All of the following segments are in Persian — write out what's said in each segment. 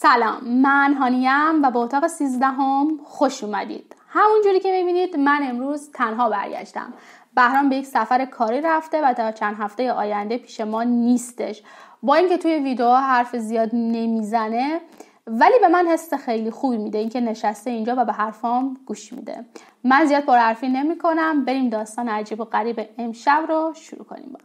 سلام من هانیم و به اتاق سیزدهم خوش اومدید همونجوری که میبینید من امروز تنها برگشتم بهرام به یک سفر کاری رفته و تا چند هفته آینده پیش ما نیستش با اینکه توی ویدیو حرف زیاد نمیزنه ولی به من حس خیلی خوب میده اینکه نشسته اینجا و به حرفام گوش میده من زیاد پر حرفی نمیکنم بریم داستان عجیب و غریب امشب رو شروع کنیم با.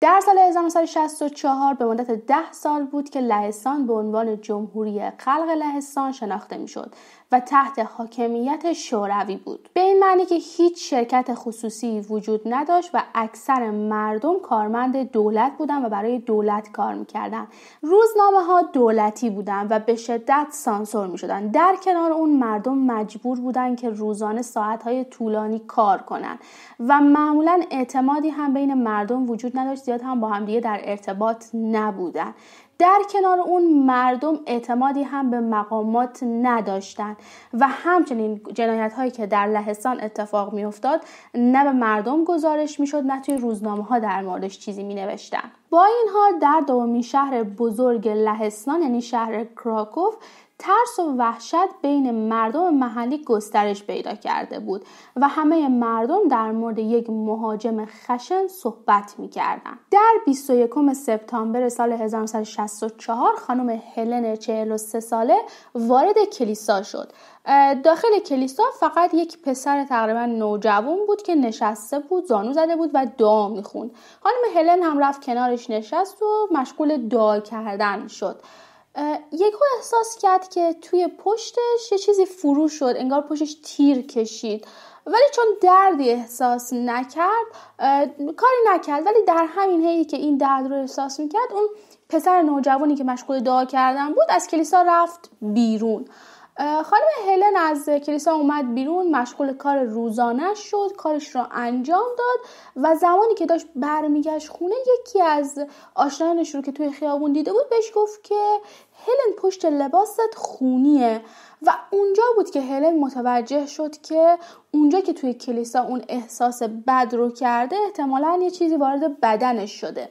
در سال 1964 به مدت 10 سال بود که لهستان به عنوان جمهوری خلق لهستان شناخته میشد و تحت حاکمیت شوروی بود به این معنی که هیچ شرکت خصوصی وجود نداشت و اکثر مردم کارمند دولت بودن و برای دولت کار میکردن روزنامه ها دولتی بودن و به شدت سانسور میشدن در کنار اون مردم مجبور بودند که روزانه ساعتهای طولانی کار کنند و معمولا اعتمادی هم بین مردم وجود نداشت زیاد هم با همدیگه در ارتباط نبودن در کنار اون مردم اعتمادی هم به مقامات نداشتند و همچنین جنایت هایی که در لهستان اتفاق افتاد نه به مردم گزارش شد نه توی روزنامه ها در موردش چیزی می نوشتن. با این حال در دومین شهر بزرگ لهستان یعنی شهر کراکوف ترس و وحشت بین مردم محلی گسترش پیدا کرده بود و همه مردم در مورد یک مهاجم خشن صحبت کردن در 21 سپتامبر سال 1964 خانم هلن 43 ساله وارد کلیسا شد. داخل کلیسا فقط یک پسر تقریبا نوجوان بود که نشسته بود زانو زده بود و دعا میخوند خانم هلن هم رفت کنارش نشست و مشغول دعا کردن شد یکو احساس کرد که توی پشتش یه چیزی فرو شد انگار پشتش تیر کشید ولی چون دردی احساس نکرد کاری نکرد ولی در همین حیی که این درد رو احساس میکرد اون پسر نوجوانی که مشغول دعا کردن بود از کلیسا رفت بیرون خانم هلن از کلیسا اومد بیرون مشغول کار روزانه شد کارش رو انجام داد و زمانی که داشت برمیگشت خونه یکی از آشنایانش رو که توی خیابون دیده بود بهش گفت که هلن پشت لباست خونیه و اونجا بود که هلن متوجه شد که اونجا که توی کلیسا اون احساس بد رو کرده احتمالا یه چیزی وارد بدنش شده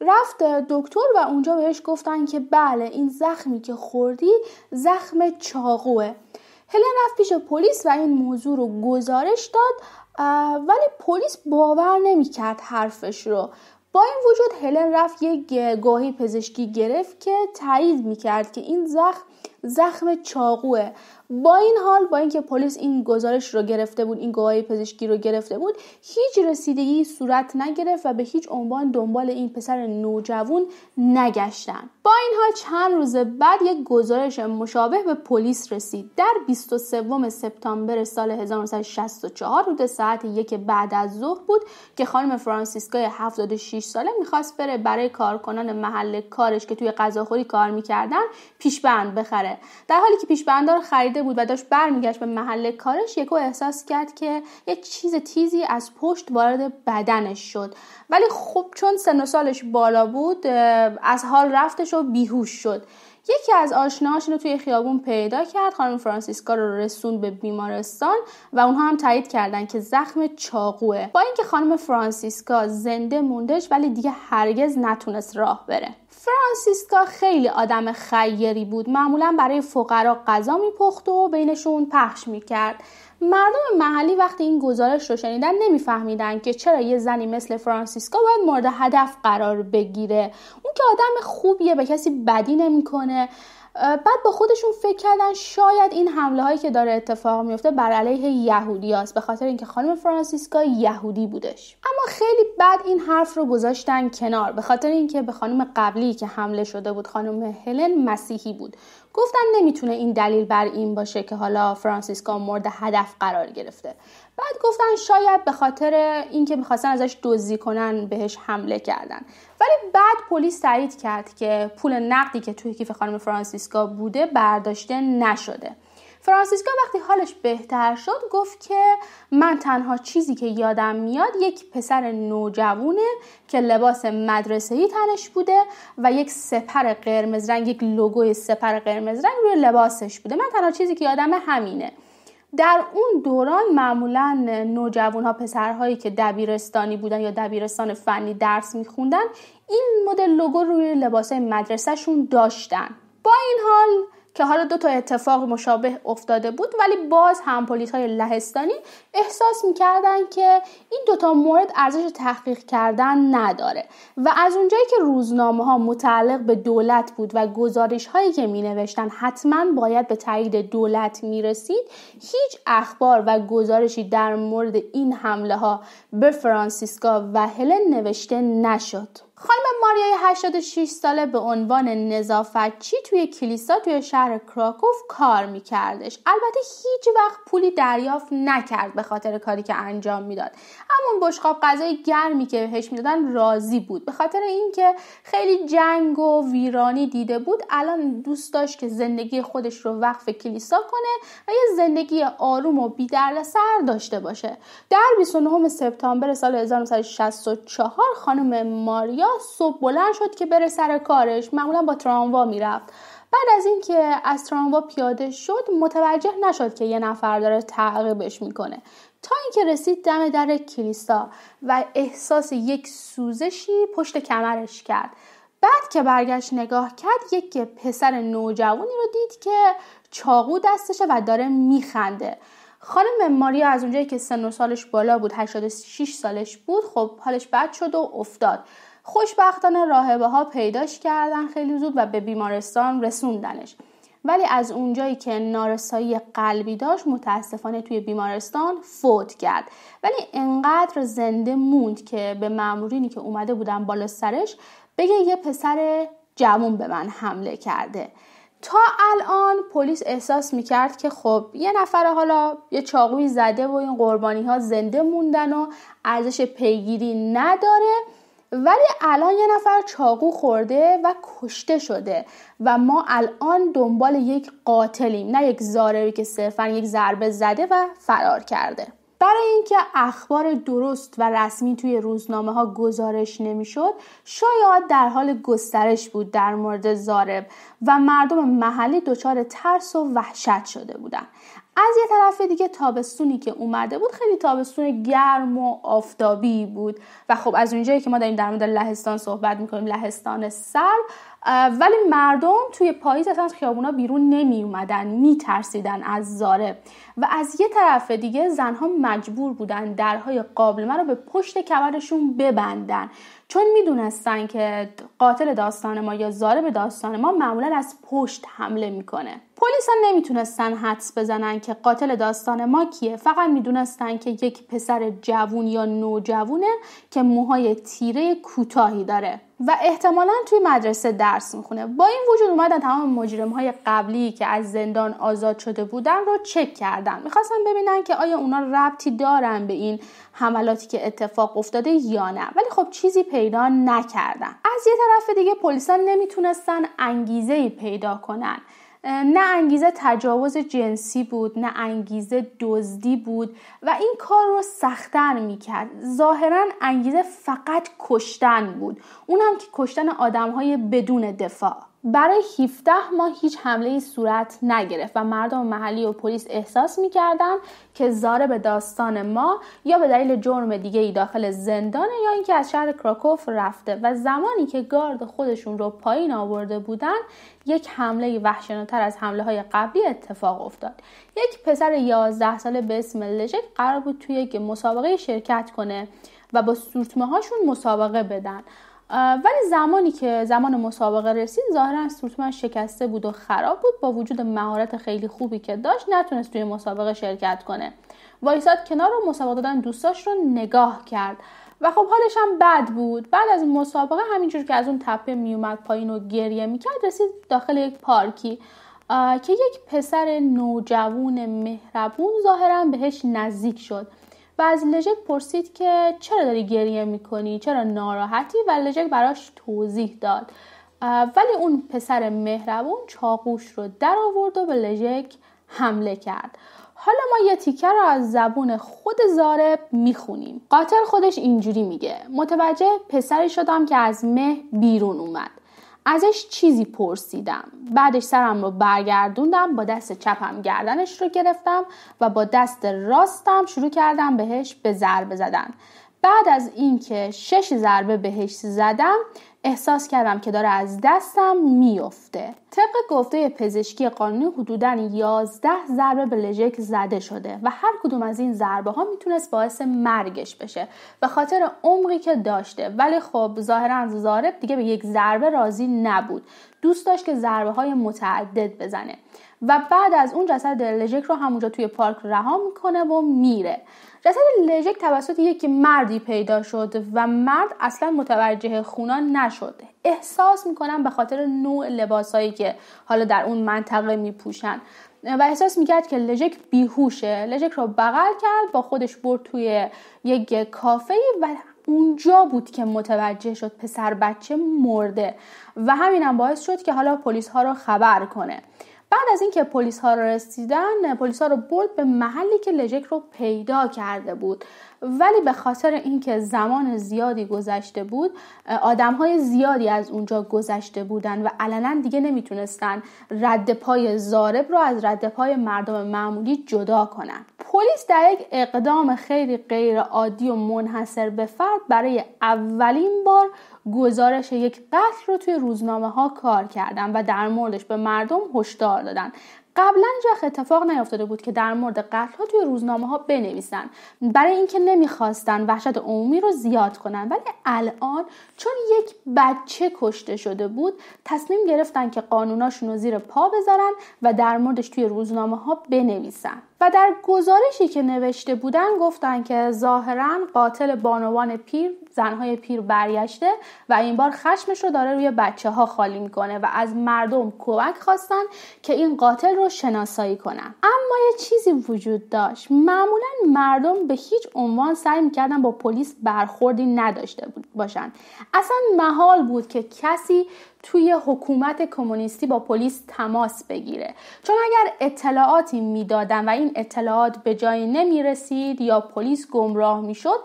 رفت دکتر و اونجا بهش گفتن که بله این زخمی که خوردی زخم چاقوه هلن رفت پیش پلیس و این موضوع رو گزارش داد ولی پلیس باور نمیکرد حرفش رو با این وجود هلن رفت یک گاهی پزشکی گرفت که تایید میکرد که این زخم زخم چاقوه با این حال با اینکه پلیس این گزارش رو گرفته بود این گواهی پزشکی رو گرفته بود هیچ رسیدگی صورت نگرفت و به هیچ عنوان دنبال این پسر نوجوان نگشتن با این حال چند روز بعد یک گزارش مشابه به پلیس رسید در 23 سپتامبر سال 1964 بود ساعت یک بعد از ظهر بود که خانم فرانسیسکای 76 ساله میخواست بره برای کارکنان محل کارش که توی غذاخوری کار میکردن پیشبند بخره در حالی که پیشبندار خرید بود و داشت برمیگشت به محل کارش یکو احساس کرد که یه چیز تیزی از پشت وارد بدنش شد ولی خب چون سن و سالش بالا بود از حال رفتش و بیهوش شد یکی از آشناهاش رو توی خیابون پیدا کرد خانم فرانسیسکا رو رسون به بیمارستان و اونها هم تایید کردن که زخم چاقوه با اینکه خانم فرانسیسکا زنده موندش ولی دیگه هرگز نتونست راه بره فرانسیسکا خیلی آدم خیری بود معمولا برای فقرا غذا میپخت و بینشون پخش میکرد مردم محلی وقتی این گزارش رو شنیدن نمیفهمیدن که چرا یه زنی مثل فرانسیسکا باید مورد هدف قرار بگیره اون که آدم خوبیه به کسی بدی نمیکنه بعد با خودشون فکر کردن شاید این حمله هایی که داره اتفاق میفته بر علیه یهودیاست به خاطر اینکه خانم فرانسیسکا یهودی بودش اما خیلی بعد این حرف رو گذاشتن کنار به خاطر اینکه به خانم قبلی که حمله شده بود خانم هلن مسیحی بود گفتن نمیتونه این دلیل بر این باشه که حالا فرانسیسکا مورد هدف قرار گرفته بعد گفتن شاید به خاطر اینکه میخواستن ازش دزدی کنن بهش حمله کردن ولی بعد پلیس تایید کرد که پول نقدی که توی کیف خانم فرانسیسکا بوده برداشته نشده فرانسیسکا وقتی حالش بهتر شد گفت که من تنها چیزی که یادم میاد یک پسر نوجوونه که لباس مدرسه‌ای تنش بوده و یک سپر قرمز رنگ یک لوگوی سپر قرمز رنگ روی لباسش بوده من تنها چیزی که یادم همینه در اون دوران معمولا نوجوان ها پسرهایی که دبیرستانی بودن یا دبیرستان فنی درس میخوندن این مدل لوگو روی لباس مدرسهشون داشتن با این حال که حالا دو تا اتفاق مشابه افتاده بود ولی باز هم پلیس های لهستانی احساس میکردن که این دوتا مورد ارزش تحقیق کردن نداره و از اونجایی که روزنامه ها متعلق به دولت بود و گزارش هایی که می نوشتن حتما باید به تایید دولت می رسید هیچ اخبار و گزارشی در مورد این حمله ها به فرانسیسکا و هلن نوشته نشد. خانم ماریای 86 ساله به عنوان نظافتچی توی کلیسا توی شهر کراکوف کار میکردش البته هیچ وقت پولی دریافت نکرد به خاطر کاری که انجام میداد اون بشقاب غذای گرمی که بهش میدادن راضی بود به خاطر اینکه خیلی جنگ و ویرانی دیده بود الان دوست داشت که زندگی خودش رو وقف کلیسا کنه و یه زندگی آروم و سر داشته باشه در 29 سپتامبر سال 1964 خانم ماریا صبح بلند شد که بره سر کارش معمولا با تراموا میرفت بعد از اینکه از تراموا پیاده شد متوجه نشد که یه نفر داره تعقیبش میکنه تا اینکه رسید دم در کلیسا و احساس یک سوزشی پشت کمرش کرد بعد که برگشت نگاه کرد یک پسر نوجوانی رو دید که چاقو دستشه و داره میخنده خانم ماریا از اونجایی که سن و سالش بالا بود 86 سالش بود خب حالش بد شد و افتاد خوشبختانه راهبه ها پیداش کردن خیلی زود و به بیمارستان رسوندنش ولی از اونجایی که نارسایی قلبی داشت متاسفانه توی بیمارستان فوت کرد ولی انقدر زنده موند که به مامورینی که اومده بودن بالا سرش بگه یه پسر جوون به من حمله کرده تا الان پلیس احساس میکرد که خب یه نفر حالا یه چاقوی زده و این قربانی ها زنده موندن و ارزش پیگیری نداره ولی الان یه نفر چاقو خورده و کشته شده و ما الان دنبال یک قاتلیم نه یک زاربی که صرفا یک ضربه زده و فرار کرده برای اینکه اخبار درست و رسمی توی روزنامه ها گزارش نمیشد شاید در حال گسترش بود در مورد زارب و مردم محلی دچار ترس و وحشت شده بودند از یه طرف دیگه تابستونی که اومده بود خیلی تابستون گرم و آفتابی بود و خب از اونجایی که ما داریم در مورد لهستان صحبت میکنیم لهستان سر ولی مردم توی پاییز اصلا خیابونا بیرون نمی اومدن می ترسیدن از زاره و از یه طرف دیگه زنها مجبور بودن درهای قابلمه رو به پشت کمرشون ببندن چون میدونستن که قاتل داستان ما یا ظالم داستان ما معمولا از پشت حمله میکنه پلیس ها نمیتونستن حدس بزنن که قاتل داستان ما کیه فقط میدونستن که یک پسر جوون یا نوجوونه که موهای تیره کوتاهی داره و احتمالا توی مدرسه درس میخونه با این وجود اومدن تمام مجرم های قبلی که از زندان آزاد شده بودن رو چک کردن میخواستن ببینن که آیا اونا ربطی دارن به این حملاتی که اتفاق افتاده یا نه ولی خب چیزی پیدا نکردن از یه طرف دیگه پلیسان نمیتونستن انگیزه ای پیدا کنن نه انگیزه تجاوز جنسی بود نه انگیزه دزدی بود و این کار رو سختتر میکرد ظاهرا انگیزه فقط کشتن بود اونم که کشتن آدمهای بدون دفاع برای 17 ماه هیچ حمله ای صورت نگرفت و مردم محلی و پلیس احساس میکردند که زاره به داستان ما یا به دلیل جرم دیگه ای داخل زندانه یا اینکه از شهر کراکوف رفته و زمانی که گارد خودشون رو پایین آورده بودن یک حمله وحشیانه‌تر از حمله های قبلی اتفاق افتاد یک پسر 11 ساله به اسم لژک قرار بود توی یک مسابقه شرکت کنه و با سورتمه هاشون مسابقه بدن ولی زمانی که زمان مسابقه رسید ظاهرا سورتمه شکسته بود و خراب بود با وجود مهارت خیلی خوبی که داشت نتونست توی مسابقه شرکت کنه وایساد کنار و مسابقه دادن دوستاش رو نگاه کرد و خب حالش هم بد بود بعد از این مسابقه همینجور که از اون تپه میومد پایین و گریه میکرد رسید داخل یک پارکی که یک پسر نوجوون مهربون ظاهرا بهش نزدیک شد و از لژک پرسید که چرا داری گریه میکنی چرا ناراحتی و لژک براش توضیح داد ولی اون پسر مهربون چاقوش رو در آورد و به لژک حمله کرد حالا ما یه تیکه رو از زبون خود زارب میخونیم قاتل خودش اینجوری میگه متوجه پسری شدم که از مه بیرون اومد ازش چیزی پرسیدم بعدش سرم رو برگردوندم با دست چپم گردنش رو گرفتم و با دست راستم شروع کردم بهش به ضربه زدن بعد از اینکه شش ضربه بهش زدم احساس کردم که داره از دستم میفته طبق گفته پزشکی قانونی حدودا 11 ضربه به لژک زده شده و هر کدوم از این ضربه ها میتونست باعث مرگش بشه به خاطر عمقی که داشته ولی خب ظاهرا زارب دیگه به یک ضربه راضی نبود دوست داشت که ضربه های متعدد بزنه و بعد از اون جسد لژک رو همونجا توی پارک رها میکنه و میره جسد لژک توسط یکی مردی پیدا شد و مرد اصلا متوجه خونا نشد احساس میکنم به خاطر نوع لباسایی که حالا در اون منطقه میپوشن و احساس میکرد که لژک بیهوشه لژک رو بغل کرد با خودش برد توی یک کافه و اونجا بود که متوجه شد پسر بچه مرده و همینم باعث شد که حالا پلیس ها رو خبر کنه بعد از اینکه پلیس ها رسیدن پلیس ها رو برد به محلی که لژک رو پیدا کرده بود ولی به خاطر اینکه زمان زیادی گذشته بود آدم های زیادی از اونجا گذشته بودن و علنا دیگه نمیتونستن رد پای زارب رو از رد پای مردم معمولی جدا کنن پلیس در یک اقدام خیلی غیر عادی و منحصر به فرد برای اولین بار گزارش یک قتل رو توی روزنامه ها کار کردن و در موردش به مردم هشدار دادن قبلا هیچ اتفاق نیفتاده بود که در مورد قتل ها توی روزنامه ها بنویسن برای اینکه نمیخواستن وحشت عمومی رو زیاد کنن ولی الان چون یک بچه کشته شده بود تصمیم گرفتن که قانوناشون رو زیر پا بذارن و در موردش توی روزنامه ها بنویسن و در گزارشی که نوشته بودن گفتن که ظاهرا قاتل بانوان پیر زنهای پیر برگشته و این بار خشمش رو داره روی بچه ها خالی میکنه و از مردم کمک خواستن که این قاتل رو شناسایی کنن اما یه چیزی وجود داشت معمولا مردم به هیچ عنوان سعی میکردن با پلیس برخوردی نداشته باشن اصلا محال بود که کسی توی حکومت کمونیستی با پلیس تماس بگیره چون اگر اطلاعاتی میدادن و این اطلاعات به جایی نمیرسید یا پلیس گمراه میشد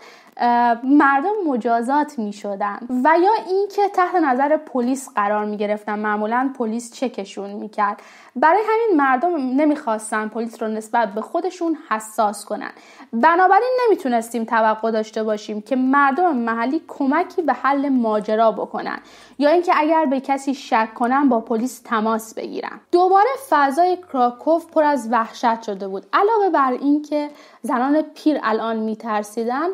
مردم مجازات می شدن و یا اینکه تحت نظر پلیس قرار می گرفتن معمولا پلیس چکشون می کرد برای همین مردم نمیخواستن پلیس رو نسبت به خودشون حساس کنن بنابراین نمیتونستیم توقع داشته باشیم که مردم محلی کمکی به حل ماجرا بکنن یا اینکه اگر به کسی شک کنن با پلیس تماس بگیرن دوباره فضای کراکوف پر از وحشت شده بود علاوه بر اینکه زنان پیر الان میترسیدن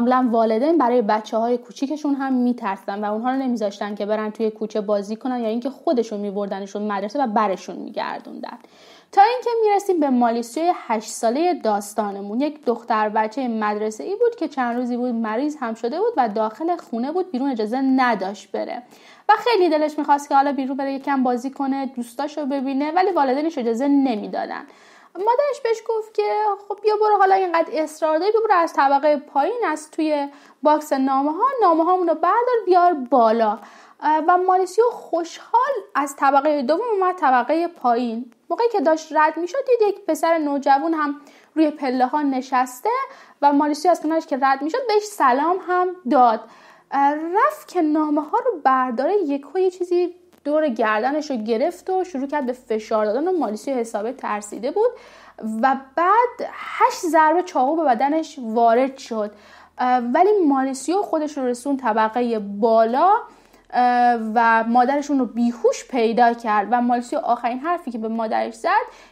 معمولا والدین برای بچه های کوچیکشون هم میترسن و اونها رو نمیذاشتن که برن توی کوچه بازی کنن یا اینکه خودشون میبردنشون مدرسه و برشون میگردوندن تا اینکه میرسیم به مالیسیوی هشت ساله داستانمون یک دختر بچه مدرسه ای بود که چند روزی بود مریض هم شده بود و داخل خونه بود بیرون اجازه نداشت بره و خیلی دلش میخواست که حالا بیرون بره یکم بازی کنه دوستاشو ببینه ولی والدینش اجازه نمیدادن مادرش بهش گفت که خب بیا برو حالا اینقدر اصرار داری برو از طبقه پایین از توی باکس نامه ها نامه هامونو بردار بیار بالا و مالیسیو خوشحال از طبقه دوم اومد طبقه پایین موقعی که داشت رد میشد دید یک پسر نوجوان هم روی پله ها نشسته و مالیسیو از کنارش که رد میشد بهش سلام هم داد رفت که نامه ها رو برداره یک یه چیزی دور گردنش رو گرفت و شروع کرد به فشار دادن و مالیسی حسابه ترسیده بود و بعد هشت ضربه چاقو به بدنش وارد شد ولی مالیسیو خودش رو رسون طبقه بالا و مادرشون رو بیهوش پیدا کرد و مالسیو آخرین حرفی که به مادرش زد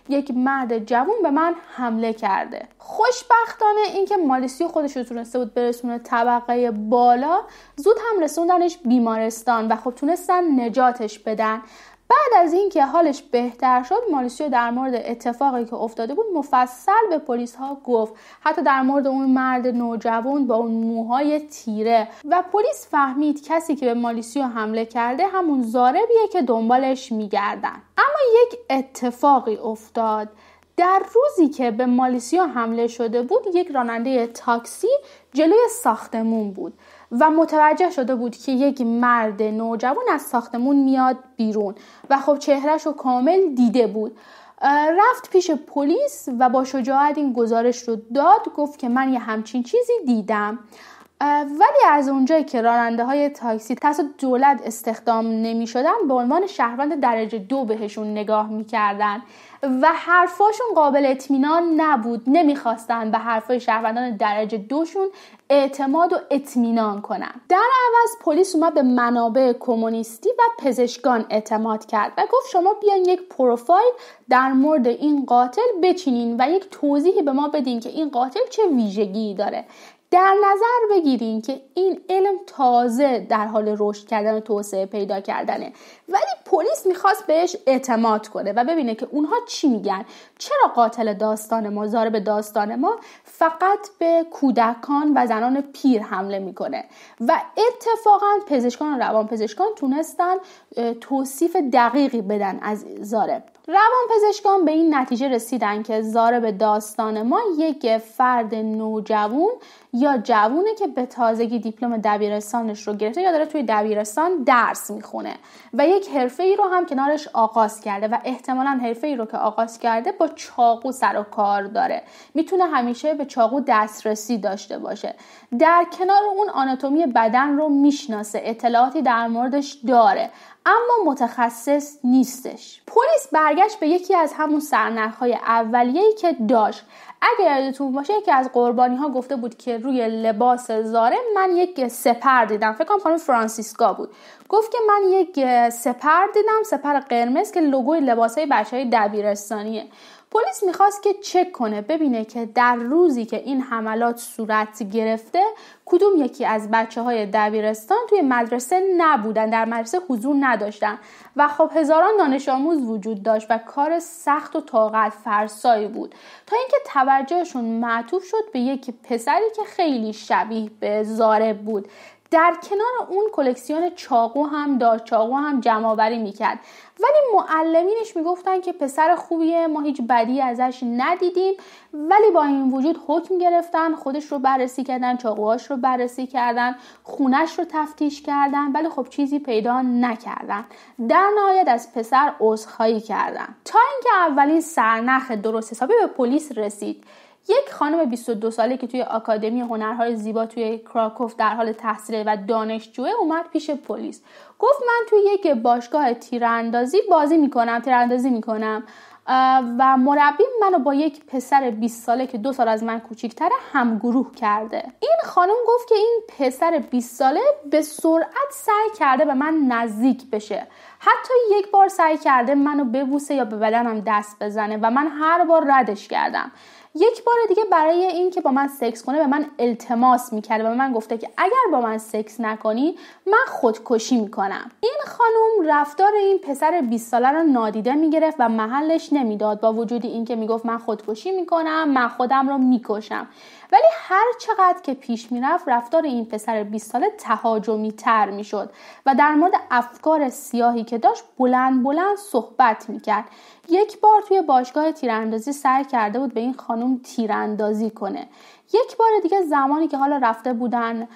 یک مرد جوون به من حمله کرده خوشبختانه اینکه مالسیو خودش رو تونسته بود برسونه طبقه بالا زود هم رسوندنش بیمارستان و خب تونستن نجاتش بدن بعد از اینکه حالش بهتر شد مالیسیو در مورد اتفاقی که افتاده بود مفصل به پلیس ها گفت حتی در مورد اون مرد نوجوان با اون موهای تیره و پلیس فهمید کسی که به مالیسیو حمله کرده همون زاربیه که دنبالش میگردن اما یک اتفاقی افتاد در روزی که به مالیسیو حمله شده بود یک راننده تاکسی جلوی ساختمون بود و متوجه شده بود که یک مرد نوجوان از ساختمون میاد بیرون و خب چهرهش رو کامل دیده بود رفت پیش پلیس و با شجاعت این گزارش رو داد گفت که من یه همچین چیزی دیدم ولی از اونجایی که راننده های تاکسی تحت دولت استخدام نمی شدن به عنوان شهروند درجه دو بهشون نگاه میکردن و حرفاشون قابل اطمینان نبود نمیخواستن به حرفای شهروندان درجه دوشون اعتماد و اطمینان کنن در عوض پلیس اومد به منابع کمونیستی و پزشکان اعتماد کرد و گفت شما بیاین یک پروفایل در مورد این قاتل بچینین و یک توضیحی به ما بدین که این قاتل چه ویژگی داره در نظر بگیرین که این علم تازه در حال رشد کردن و توسعه پیدا کردنه ولی پلیس میخواست بهش اعتماد کنه و ببینه که اونها چی میگن چرا قاتل داستان ما زارب داستان ما فقط به کودکان و زنان پیر حمله میکنه و اتفاقا پزشکان و روان پزشکان تونستن توصیف دقیقی بدن از زارب روان پزشکان به این نتیجه رسیدن که زارب داستان ما یک فرد نوجوون یا جوونه که به تازگی دیپلم دبیرستانش رو گرفته یا داره توی دبیرستان درس میخونه و یک حرفه ای رو هم کنارش آغاز کرده و احتمالا حرفه ای رو که آغاز کرده با چاقو سر و کار داره میتونه همیشه به چاقو دسترسی داشته باشه در کنار اون آناتومی بدن رو میشناسه اطلاعاتی در موردش داره اما متخصص نیستش پلیس برگشت به یکی از همون سرنخهای اولیه‌ای که داشت اگر یادتون باشه یکی از قربانی ها گفته بود که روی لباس زاره من یک سپر دیدم فکر کنم خانم فرانسیسکا بود گفت که من یک سپر دیدم سپر قرمز که لوگوی لباسهای بچه های دبیرستانیه پلیس میخواست که چک کنه ببینه که در روزی که این حملات صورت گرفته کدوم یکی از بچه های دبیرستان توی مدرسه نبودن در مدرسه حضور نداشتن و خب هزاران دانش آموز وجود داشت و کار سخت و طاقت فرسایی بود تا اینکه توجهشون معطوف شد به یک پسری که خیلی شبیه به زارب بود در کنار اون کلکسیون چاقو هم داشت چاقو هم جمعآوری میکرد ولی معلمینش میگفتن که پسر خوبیه ما هیچ بدی ازش ندیدیم ولی با این وجود حکم گرفتن خودش رو بررسی کردن چاقوهاش رو بررسی کردن خونش رو تفتیش کردن ولی خب چیزی پیدا نکردن در نهایت از پسر عذرخواهی کردن تا اینکه اولین سرنخ درست حسابی به پلیس رسید یک خانم 22 ساله که توی آکادمی هنرهای زیبا توی کراکوف در حال تحصیل و دانشجوه اومد پیش پلیس گفت من توی یک باشگاه تیراندازی بازی میکنم تیراندازی میکنم و مربی منو با یک پسر 20 ساله که دو سال از من هم همگروه کرده این خانم گفت که این پسر 20 ساله به سرعت سعی کرده به من نزدیک بشه حتی یک بار سعی کرده منو ببوسه یا به بدنم دست بزنه و من هر بار ردش کردم یک بار دیگه برای اینکه با من سکس کنه به من التماس میکرده و به من گفته که اگر با من سکس نکنی من خودکشی میکنم این خانم رفتار این پسر 20 ساله رو نادیده میگرفت و محلش نمیداد با وجود اینکه میگفت من خودکشی میکنم من خودم رو میکشم ولی هر چقدر که پیش میرفت رفتار این پسر 20 ساله تهاجمی تر میشد و در مورد افکار سیاهی که داشت بلند بلند صحبت میکرد یک بار توی باشگاه تیراندازی سعی کرده بود به این خانم تیراندازی کنه یک بار دیگه زمانی که حالا رفته بودن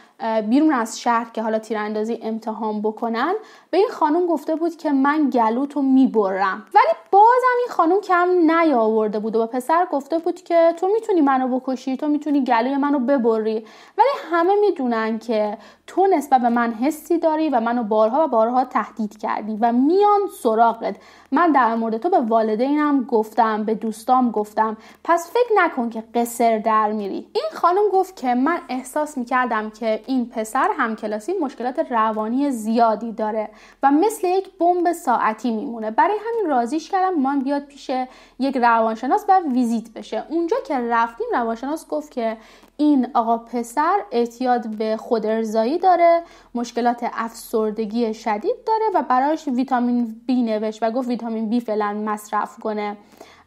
بیرون از شهر که حالا تیراندازی امتحان بکنن به این خانم گفته بود که من گلوتو میبرم ولی بازم این خانم کم نیاورده بود و به پسر گفته بود که تو میتونی منو بکشی تو میتونی گلوی منو ببری ولی همه میدونن که تو نسبت به من حسی داری و منو بارها و بارها تهدید کردی و میان سراغت من در مورد تو به والدینم گفتم به دوستام گفتم پس فکر نکن که قصر در میری این خانم گفت که من احساس میکردم که این پسر همکلاسی مشکلات روانی زیادی داره و مثل یک بمب ساعتی میمونه برای همین راضیش کردم من بیاد پیش یک روانشناس و ویزیت بشه اونجا که رفتیم روانشناس گفت که این آقا پسر اعتیاد به خود داره مشکلات افسردگی شدید داره و براش ویتامین بی نوشت و گفت ویتامین بی فعلا مصرف کنه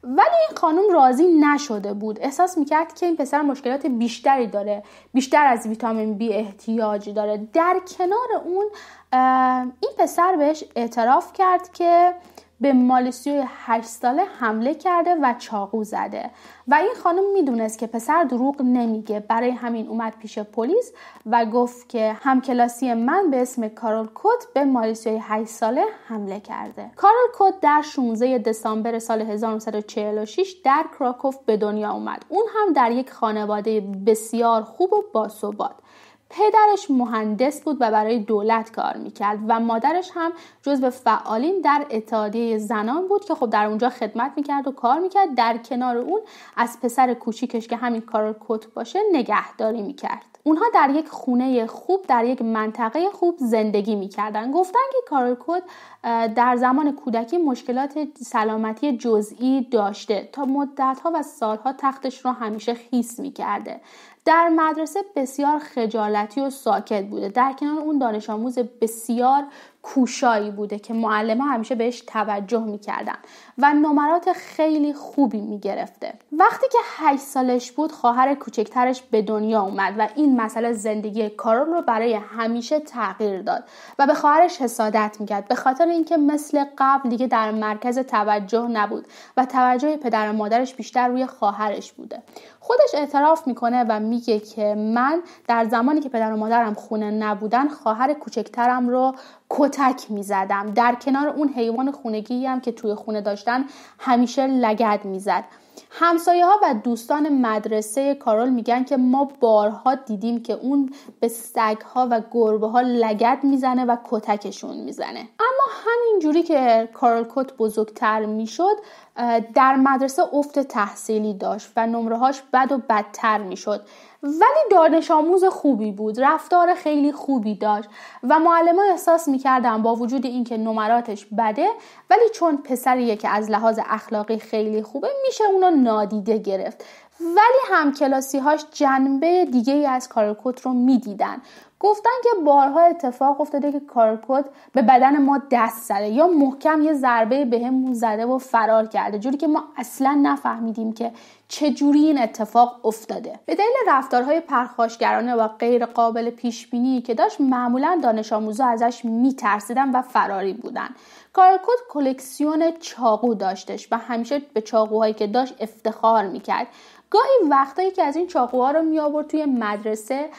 ولی این خانم راضی نشده بود احساس میکرد که این پسر مشکلات بیشتری داره بیشتر از ویتامین بی احتیاجی داره در کنار اون این پسر بهش اعتراف کرد که به مالیسیوی 8 ساله حمله کرده و چاقو زده و این خانم میدونست که پسر دروغ نمیگه برای همین اومد پیش پلیس و گفت که همکلاسی من به اسم کارول کوت به مالیسیوی 8 ساله حمله کرده کارول کوت در 16 دسامبر سال 1946 در کراکوف به دنیا اومد اون هم در یک خانواده بسیار خوب و باثبات پدرش مهندس بود و برای دولت کار میکرد و مادرش هم جزو فعالین در اتحادیه زنان بود که خب در اونجا خدمت میکرد و کار میکرد در کنار اون از پسر کوچیکش که همین کارل کت باشه نگهداری میکرد اونها در یک خونه خوب در یک منطقه خوب زندگی میکردن گفتن که کارل در زمان کودکی مشکلات سلامتی جزئی داشته تا ها و سالها تختش رو همیشه خیس می کرده. در مدرسه بسیار خجالتی و ساکت بوده در کنار اون دانش آموز بسیار کوشایی بوده که معلم ها همیشه بهش توجه میکردن و نمرات خیلی خوبی میگرفته وقتی که 8 سالش بود خواهر کوچکترش به دنیا اومد و این مسئله زندگی کارون رو برای همیشه تغییر داد و به خواهرش حسادت میکرد به خاطر اینکه مثل قبل دیگه در مرکز توجه نبود و توجه پدر و مادرش بیشتر روی خواهرش بوده خودش اعتراف میکنه و میگه که من در زمانی که پدر و مادرم خونه نبودن خواهر کوچکترم رو کتک میزدم در کنار اون حیوان خونگی هم که توی خونه داشتن همیشه لگد میزد همسایه ها و دوستان مدرسه کارول میگن که ما بارها دیدیم که اون به سگ ها و گربه ها لگت میزنه و کتکشون میزنه اما همینجوری که کارل کت بزرگتر میشد در مدرسه افت تحصیلی داشت و نمره هاش بد و بدتر میشد ولی دانش آموز خوبی بود رفتار خیلی خوبی داشت و معلم احساس میکردن با وجود اینکه نمراتش بده ولی چون پسریه که از لحاظ اخلاقی خیلی خوبه میشه اونو نادیده گرفت ولی هم کلاسی هاش جنبه دیگه ای از کارکوت رو میدیدن گفتن که بارها اتفاق افتاده که کارکوت به بدن ما دست زده یا محکم یه ضربه بهمون زده و فرار کرده جوری که ما اصلا نفهمیدیم که چجوری این اتفاق افتاده به دلیل رفتارهای پرخاشگرانه و غیر قابل پیش بینی که داشت معمولا دانش آموزا ازش میترسیدن و فراری بودن کارکود کلکسیون چاقو داشتش و همیشه به چاقوهایی که داشت افتخار میکرد گاهی وقتایی که از این چاقوها رو می آورد توی مدرسه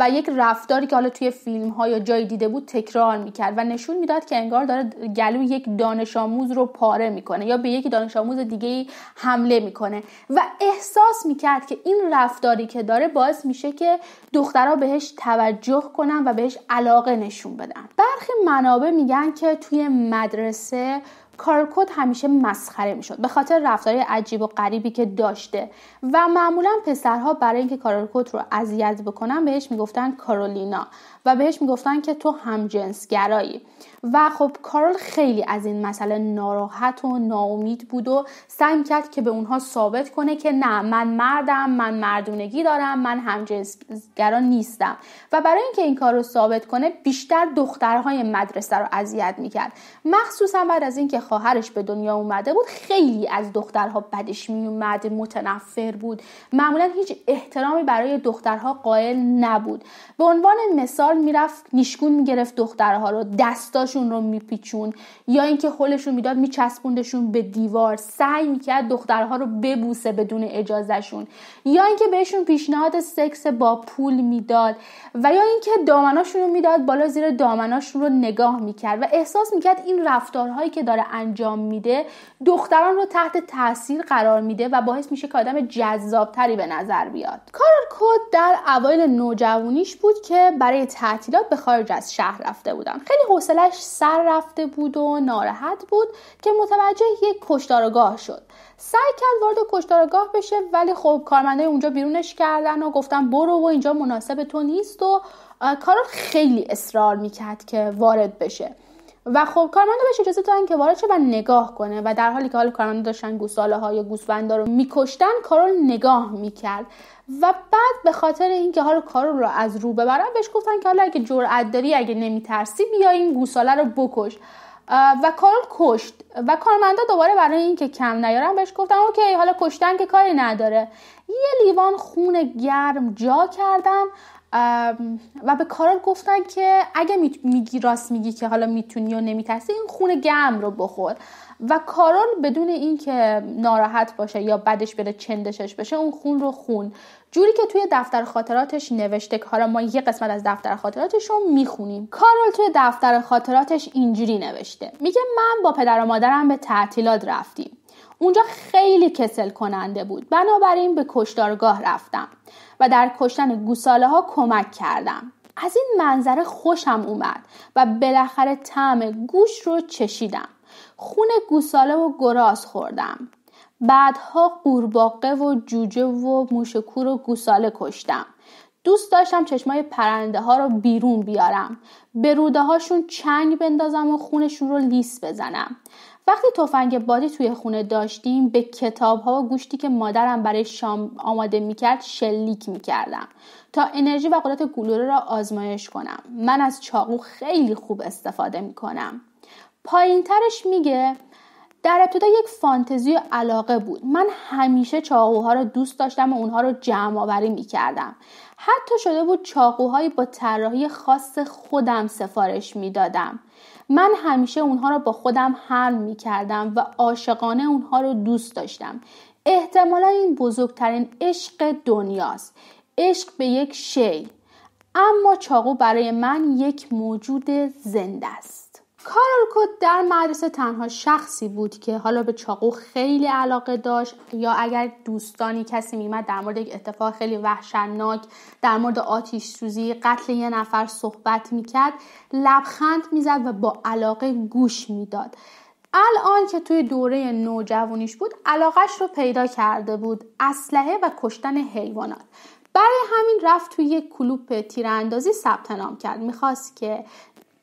و یک رفت رفتاری که حالا توی فیلم یا جایی دیده بود تکرار میکرد و نشون میداد که انگار داره گلو یک دانش آموز رو پاره میکنه یا به یک دانش آموز دیگه حمله میکنه و احساس میکرد که این رفتاری که داره باعث میشه که دخترها بهش توجه کنن و بهش علاقه نشون بدن برخی منابع میگن که توی مدرسه کارکوت همیشه مسخره میشد به خاطر رفتار عجیب و غریبی که داشته و معمولا پسرها برای اینکه کارکوت رو اذیت بکنن بهش میگفتن کارولینا و بهش میگفتن که تو همجنسگرایی و خب کارل خیلی از این مسئله ناراحت و ناامید بود و سعی کرد که به اونها ثابت کنه که نه من مردم من مردونگی دارم من همجنسگرا نیستم و برای اینکه این کار رو ثابت کنه بیشتر دخترهای مدرسه رو اذیت میکرد مخصوصا بعد از اینکه خواهرش به دنیا اومده بود خیلی از دخترها بدش میومد متنفر بود معمولا هیچ احترامی برای دخترها قائل نبود به عنوان مثال میرفت نیشگون میگرفت دخترها رو دستاشون رو میپیچون یا اینکه خلشون میداد میچسبوندشون به دیوار سعی میکرد دخترها رو ببوسه بدون اجازهشون یا اینکه بهشون پیشنهاد سکس با پول میداد و یا اینکه دامناشون رو میداد بالا زیر دامناشون رو نگاه میکرد و احساس میکرد این رفتارهایی که داره انجام میده دختران رو تحت تاثیر قرار میده و باعث میشه که آدم جذابتری به نظر بیاد کارل کود در اوایل نوجوانیش بود که برای تعطیلات به خارج از شهر رفته بودن خیلی حوصلش سر رفته بود و ناراحت بود که متوجه یک کشتارگاه شد سعی کرد وارد کشتارگاه بشه ولی خب کارمندای اونجا بیرونش کردن و گفتن برو و اینجا مناسب تو نیست و کارل خیلی اصرار میکرد که وارد بشه و خب کارمندا بهش اجازه دادن که وارد شه و نگاه کنه و در حالی که حال کارمندا داشتن گوساله ها یا گوسفندا رو میکشتن کارول نگاه میکرد و بعد به خاطر اینکه حال کارول رو از رو ببرن بهش گفتن که حالا اگه جرأت داری اگه نمیترسی بیا این گوساله رو بکش و کارول کشت و کارمندا دوباره برای اینکه کم نیارن بهش گفتن اوکی حالا کشتن که کاری نداره یه لیوان خون گرم جا کردن و به کارل گفتن که اگه میگی راست میگی که حالا میتونی و نمیترسی این خون گرم رو بخور و کارل بدون اینکه ناراحت باشه یا بدش بره چندشش بشه اون خون رو خون جوری که توی دفتر خاطراتش نوشته که حالا ما یه قسمت از دفتر خاطراتش رو میخونیم کارل توی دفتر خاطراتش اینجوری نوشته میگه من با پدر و مادرم به تعطیلات رفتیم اونجا خیلی کسل کننده بود بنابراین به کشدارگاه رفتم و در کشتن گوساله ها کمک کردم از این منظره خوشم اومد و بالاخره طعم گوش رو چشیدم خون گوساله و گراز خوردم بعدها قورباغه و جوجه و موشکور و گوساله کشتم دوست داشتم چشمای پرنده ها رو بیرون بیارم به روده هاشون چنگ بندازم و خونشون رو لیس بزنم وقتی تفنگ بادی توی خونه داشتیم به کتاب ها و گوشتی که مادرم برای شام آماده میکرد شلیک میکردم تا انرژی و قدرت گلوره را آزمایش کنم من از چاقو خیلی خوب استفاده میکنم پایین ترش میگه در ابتدا یک فانتزی و علاقه بود من همیشه چاقوها رو دوست داشتم و اونها رو جمع آوری میکردم. حتی شده بود چاقوهایی با طراحی خاص خودم سفارش میدادم من همیشه اونها را با خودم هم می کردم و عاشقانه اونها رو دوست داشتم احتمالا این بزرگترین عشق دنیاست عشق به یک شی اما چاقو برای من یک موجود زنده است کارل در مدرسه تنها شخصی بود که حالا به چاقو خیلی علاقه داشت یا اگر دوستانی کسی میمد در مورد یک اتفاق خیلی وحشتناک در مورد آتیش سوزی قتل یه نفر صحبت میکرد لبخند میزد و با علاقه گوش میداد الان که توی دوره نوجوانیش بود علاقش رو پیدا کرده بود اسلحه و کشتن حیوانات برای همین رفت توی یک کلوپ تیراندازی ثبت نام کرد میخواست که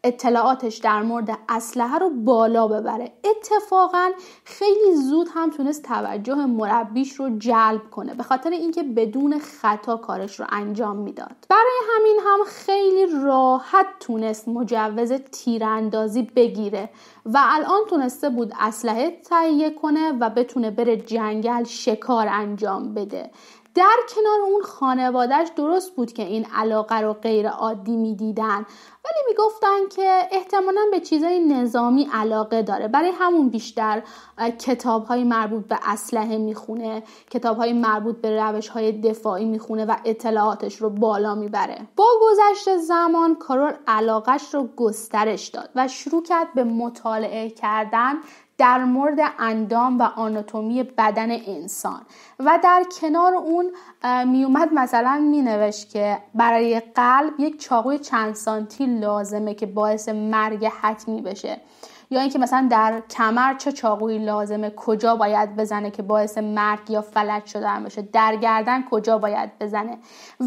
اطلاعاتش در مورد اسلحه رو بالا ببره اتفاقا خیلی زود هم تونست توجه مربیش رو جلب کنه به خاطر اینکه بدون خطا کارش رو انجام میداد برای همین هم خیلی راحت تونست مجوز تیراندازی بگیره و الان تونسته بود اسلحه تهیه کنه و بتونه بره جنگل شکار انجام بده در کنار اون خانوادهش درست بود که این علاقه رو غیر عادی میدیدن ولی میگفتن که احتمالا به چیزای نظامی علاقه داره برای همون بیشتر کتاب های مربوط به اسلحه میخونه کتاب های مربوط به روش های دفاعی میخونه و اطلاعاتش رو بالا میبره با گذشت زمان کارول علاقش رو گسترش داد و شروع کرد به مطالعه کردن در مورد اندام و آناتومی بدن انسان و در کنار اون میومد مثلا مینوشت که برای قلب یک چاقوی چند سانتی لازمه که باعث مرگ حتمی بشه یا اینکه مثلا در کمر چه چاقویی لازمه کجا باید بزنه که باعث مرگ یا فلج شدن بشه در گردن کجا باید بزنه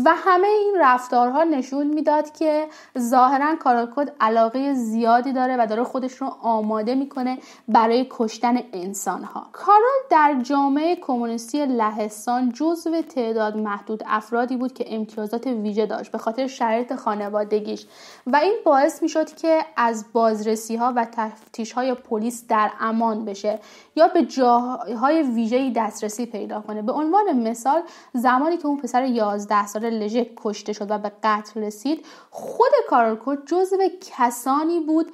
و همه این رفتارها نشون میداد که ظاهرا کود علاقه زیادی داره و داره خودش رو آماده میکنه برای کشتن انسانها کارل در جامعه کمونیستی لهستان جزو تعداد محدود افرادی بود که امتیازات ویژه داشت به خاطر شرایط خانوادگیش و این باعث میشد که از بازرسی ها و تف تفتیش های پلیس در امان بشه یا به جاهای ویژه‌ای دسترسی پیدا کنه به عنوان مثال زمانی که اون پسر 11 ساله لژه کشته شد و به قتل رسید خود کوت جزو کسانی بود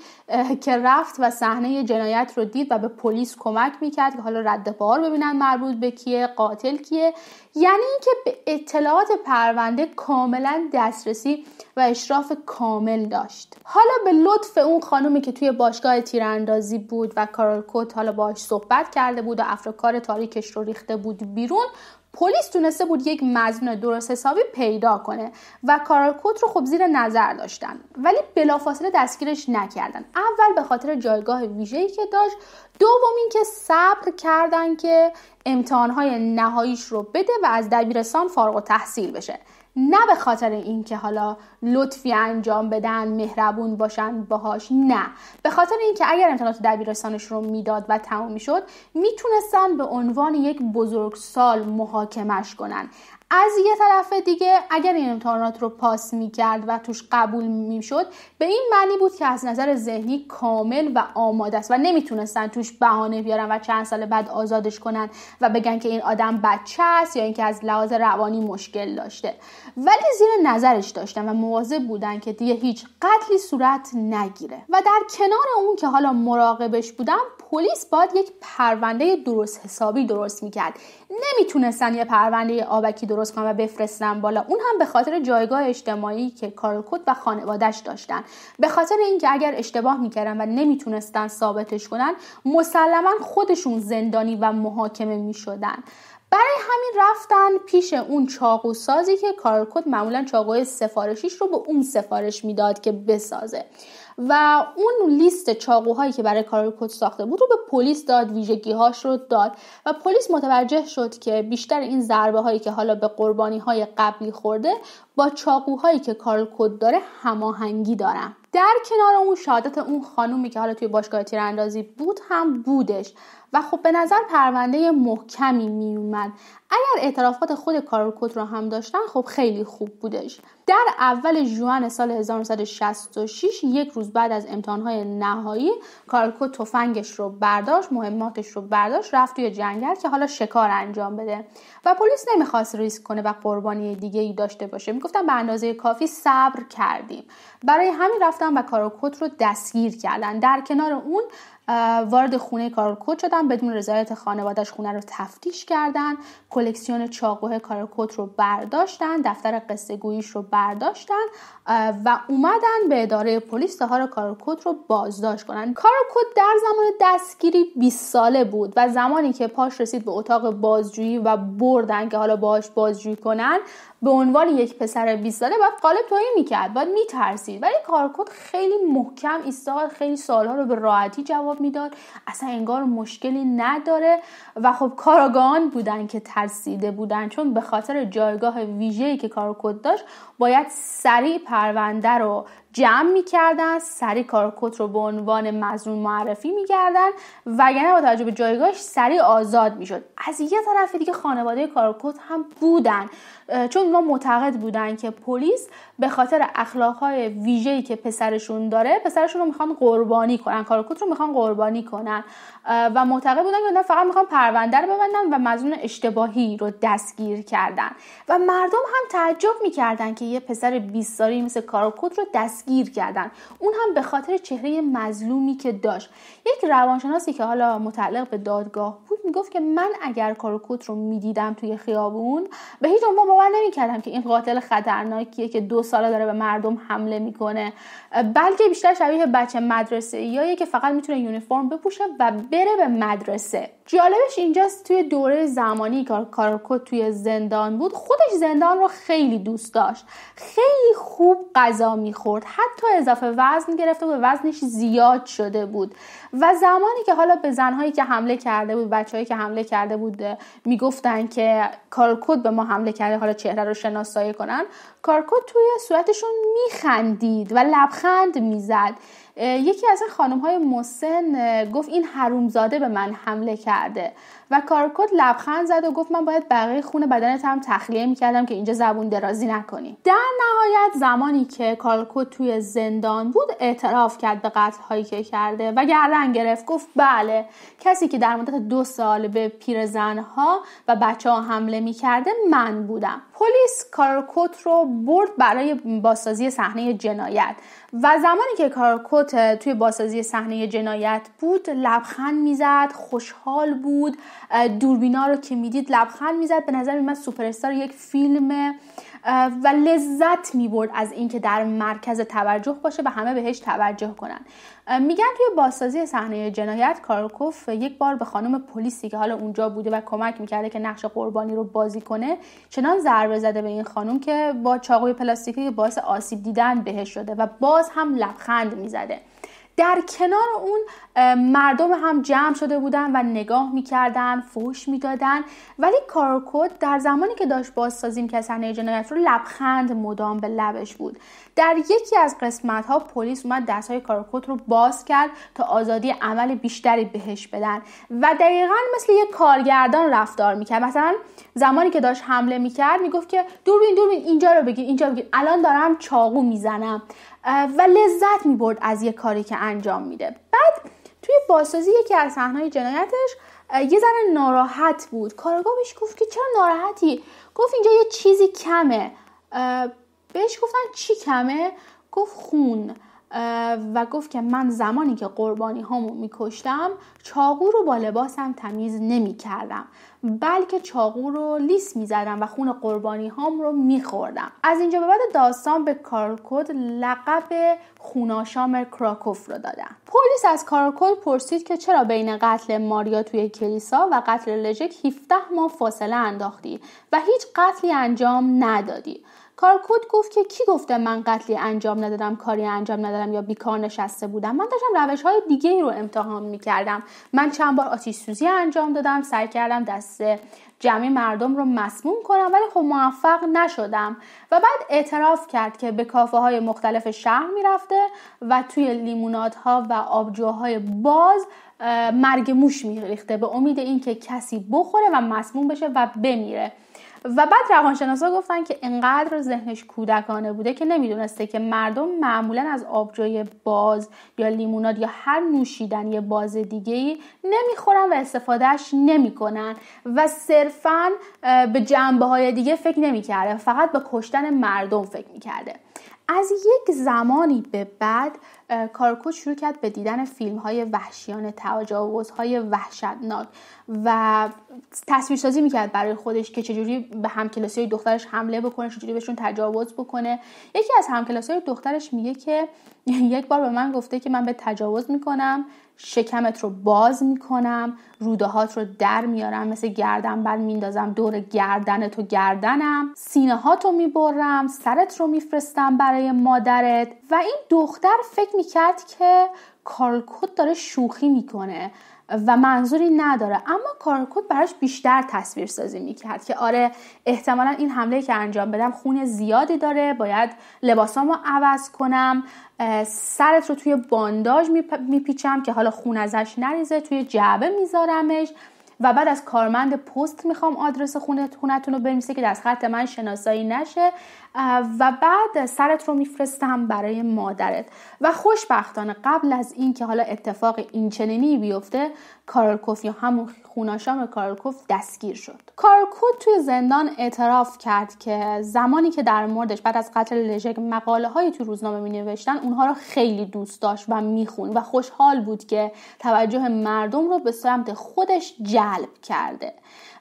که رفت و صحنه جنایت رو دید و به پلیس کمک میکرد که حالا رد بار ببینن مربوط به کیه قاتل کیه یعنی اینکه به اطلاعات پرونده کاملا دسترسی و اشراف کامل داشت حالا به لطف اون خانومی که توی باشگاه تیراندازی بود و کوت حالا باش صحبت صحبت کرده بود و افرکار تاریکش رو ریخته بود بیرون پلیس تونسته بود یک مزنون درست حسابی پیدا کنه و کارالکوت رو خب زیر نظر داشتن ولی بلافاصله دستگیرش نکردن اول به خاطر جایگاه ویژه‌ای که داشت دوم اینکه صبر کردن که امتحانهای نهاییش رو بده و از دبیرستان فارغ و تحصیل بشه نه به خاطر اینکه حالا لطفی انجام بدن مهربون باشن باهاش نه به خاطر اینکه اگر امتحانات دبیرستانش رو میداد و تمام میشد میتونستن به عنوان یک بزرگسال محاکمش کنن از یه طرف دیگه اگر این امتحانات رو پاس کرد و توش قبول میشد به این معنی بود که از نظر ذهنی کامل و آماده است و نمیتونستن توش بهانه بیارن و چند سال بعد آزادش کنن و بگن که این آدم بچه است یا اینکه از لحاظ روانی مشکل داشته ولی زیر نظرش داشتن و مواظب بودن که دیگه هیچ قتلی صورت نگیره و در کنار اون که حالا مراقبش بودم پلیس باید یک پرونده درست حسابی درست میکرد نمیتونستن یه پرونده آبکی درست کنن و بفرستن بالا اون هم به خاطر جایگاه اجتماعی که کارکوت و خانوادهش داشتن به خاطر اینکه اگر اشتباه میکردن و نمیتونستن ثابتش کنن مسلما خودشون زندانی و محاکمه میشدن برای همین رفتن پیش اون چاقو سازی که کارکوت معمولا چاقوی سفارشیش رو به اون سفارش میداد که بسازه و اون لیست چاقوهایی که برای کارل کوت ساخته بود رو به پلیس داد ویژگیهاش رو داد و پلیس متوجه شد که بیشتر این ضربه هایی که حالا به قربانی های قبلی خورده با چاقوهایی که کارل کود داره هماهنگی دارم در کنار اون شهادت اون خانومی که حالا توی باشگاه تیراندازی بود هم بودش و خب به نظر پرونده محکمی اومد اگر اعترافات خود کارل کود رو هم داشتن خب خیلی خوب بودش در اول جوان سال 1966 یک روز بعد از امتحانهای نهایی کارل کود تفنگش رو برداشت مهماتش رو برداشت رفت توی جنگل که حالا شکار انجام بده و پلیس نمیخواست ریسک کنه و قربانی دیگه ای داشته باشه میگفتن به اندازه کافی صبر کردیم برای همین رفتن و کاروکوت رو دستگیر کردن در کنار اون وارد خونه کارکوت شدن بدون رضایت خانوادش خونه رو تفتیش کردن کلکسیون چاقوه کارکوت رو برداشتن دفتر قصه رو برداشتن و اومدن به اداره پلیس تهار کارکوت رو بازداشت کنن کارکوت در زمان دستگیری 20 ساله بود و زمانی که پاش رسید به اتاق بازجویی و بردن که حالا باهاش بازجویی کنن به عنوان یک پسر 20 ساله باید قالب تویی میکرد باید میترسید ولی کارکود خیلی محکم ایستاد خیلی سالها رو به راحتی جواب میداد اصلا انگار مشکلی نداره و خب کاراگان بودن که ترسیده بودن چون به خاطر جایگاه ویژه‌ای که کارکود داشت باید سریع پرونده رو جمع میکردن سری کارکوت رو به عنوان مزنون معرفی میکردن وگرنه یعنی با توجه به جایگاهش سری آزاد میشد از یه طرف دیگه خانواده کارکوت هم بودن چون ما معتقد بودن که پلیس به خاطر اخلاقهای ویژه‌ای که پسرشون داره پسرشون رو میخوان قربانی کنن کارکوت رو میخوان قربانی کنن و معتقد بودن که فقط میخوان پرونده رو ببندن و مزنون اشتباهی رو دستگیر کردن و مردم هم تعجب میکردن که یه پسر 20 سالی مثل کارکوت رو دست دستگیر کردن اون هم به خاطر چهره مظلومی که داشت یک روانشناسی که حالا متعلق به دادگاه بود میگفت که من اگر کاروکوت رو میدیدم توی خیابون به هیچ عنوان باور نمیکردم که این قاتل خطرناکیه که دو ساله داره به مردم حمله میکنه بلکه بیشتر شبیه بچه مدرسه یا که فقط میتونه یونیفرم بپوشه و بره به مدرسه جالبش اینجاست توی دوره زمانی کار کارکوت توی زندان بود خودش زندان رو خیلی دوست داشت خیلی خوب غذا میخورد حتی اضافه وزن گرفته بود وزنش زیاد شده بود و زمانی که حالا به زنهایی که حمله کرده بود بچههایی که حمله کرده بود میگفتن که کارکود به ما حمله کرده حالا چهره رو شناسایی کنن کارکود توی صورتشون میخندید و لبخند میزد یکی از این خانم های مسن گفت این حرومزاده به من حمله کرده و کارکوت لبخند زد و گفت من باید بقیه خون بدنت هم تخلیه میکردم که اینجا زبون درازی نکنی در نهایت زمانی که کارکوت توی زندان بود اعتراف کرد به هایی که کرده و گردن گرفت گفت بله کسی که در مدت دو سال به پیرزنها و بچه ها حمله میکرده من بودم پلیس کارکوت رو برد برای بازسازی صحنه جنایت و زمانی که کارکوت توی بازسازی صحنه جنایت بود لبخند میزد خوشحال بود دوربینا رو که میدید لبخند میزد به نظر من سوپر یک فیلم و لذت میبرد از اینکه در مرکز توجه باشه و همه بهش توجه کنن میگن توی بازسازی صحنه جنایت کارکوف یک بار به خانم پلیسی که حالا اونجا بوده و کمک میکرده که نقش قربانی رو بازی کنه چنان ضربه زده به این خانم که با چاقوی پلاستیکی باعث آسیب دیدن بهش شده و باز هم لبخند میزده در کنار اون مردم هم جمع شده بودن و نگاه میکردن فوش میدادن ولی کارکود در زمانی که داشت بازسازی که صحنه جنایت رو لبخند مدام به لبش بود در یکی از قسمت ها پلیس اومد دست های کارکود رو باز کرد تا آزادی عمل بیشتری بهش بدن و دقیقا مثل یک کارگردان رفتار میکرد مثلا زمانی که داشت حمله میکرد میگفت که دوربین دوربین اینجا رو بگیر اینجا بگیر الان دارم چاقو میزنم و لذت برد از یه کاری که انجام میده بعد توی بازسازی یکی از صحنه‌های جنایتش یه زن ناراحت بود کارگاه بهش گفت که چرا ناراحتی گفت اینجا یه چیزی کمه بهش گفتن چی کمه گفت خون و گفت که من زمانی که قربانی هامو میکشتم چاقو رو با لباسم تمیز نمی کردم بلکه چاقو رو لیس می زدم و خون قربانی هام رو می خوردم. از اینجا به بعد داستان به کود لقب خوناشام کراکوف رو دادم پلیس از کارکود پرسید که چرا بین قتل ماریا توی کلیسا و قتل لژک 17 ماه فاصله انداختی و هیچ قتلی انجام ندادی کارکود گفت که کی گفته من قتلی انجام ندادم کاری انجام ندادم یا بیکار نشسته بودم من داشتم روش های دیگه ای رو امتحان میکردم من چند بار آتیش سوزی انجام دادم سعی کردم دست جمعی مردم رو مسموم کنم ولی خب موفق نشدم و بعد اعتراف کرد که به کافه های مختلف شهر میرفته و توی لیمونات ها و آبجوهای باز مرگ موش میریخته به امید اینکه کسی بخوره و مسموم بشه و بمیره و بعد روانشناسا گفتن که اینقدر ذهنش کودکانه بوده که نمیدونسته که مردم معمولا از آبجوی باز یا لیموناد یا هر نوشیدنی باز دیگه ای نمیخورن و استفادهش نمیکنن و صرفا به جنبه های دیگه فکر نمیکرده فقط به کشتن مردم فکر میکرده از یک زمانی به بعد کارکو شروع کرد به دیدن فیلم های وحشیان تجاوز های وحشتناک و تصویر سازی میکرد برای خودش که چجوری به همکلاسی دخترش حمله بکنه چجوری بهشون تجاوز بکنه یکی از همکلاسی دخترش میگه که یک بار به من گفته که من به تجاوز میکنم شکمت رو باز میکنم رودهات رو در میارم مثل گردن بر میندازم دور گردن تو گردنم سینه هاتو میبرم سرت رو میفرستم برای مادرت و این دختر فکر میکرد که کارلکوت داره شوخی میکنه و منظوری نداره اما کارکود براش بیشتر تصویر سازی میکرد که آره احتمالا این حمله که انجام بدم خون زیادی داره باید لباسامو عوض کنم سرت رو توی بانداج میپیچم که حالا خون ازش نریزه توی جعبه میذارمش و بعد از کارمند پست میخوام آدرس خونه خونتون رو بنویسه که دست خط من شناسایی نشه و بعد سرت رو میفرستم برای مادرت و خوشبختانه قبل از اینکه حالا اتفاق اینچنینی بیفته کارلکوف یا همون خوناشام کارلکوف دستگیر شد کارلکوف توی زندان اعتراف کرد که زمانی که در موردش بعد از قتل لژک مقاله هایی تو روزنامه می نوشتن اونها رو خیلی دوست داشت و میخون و خوشحال بود که توجه مردم رو به سمت خودش جلب کرده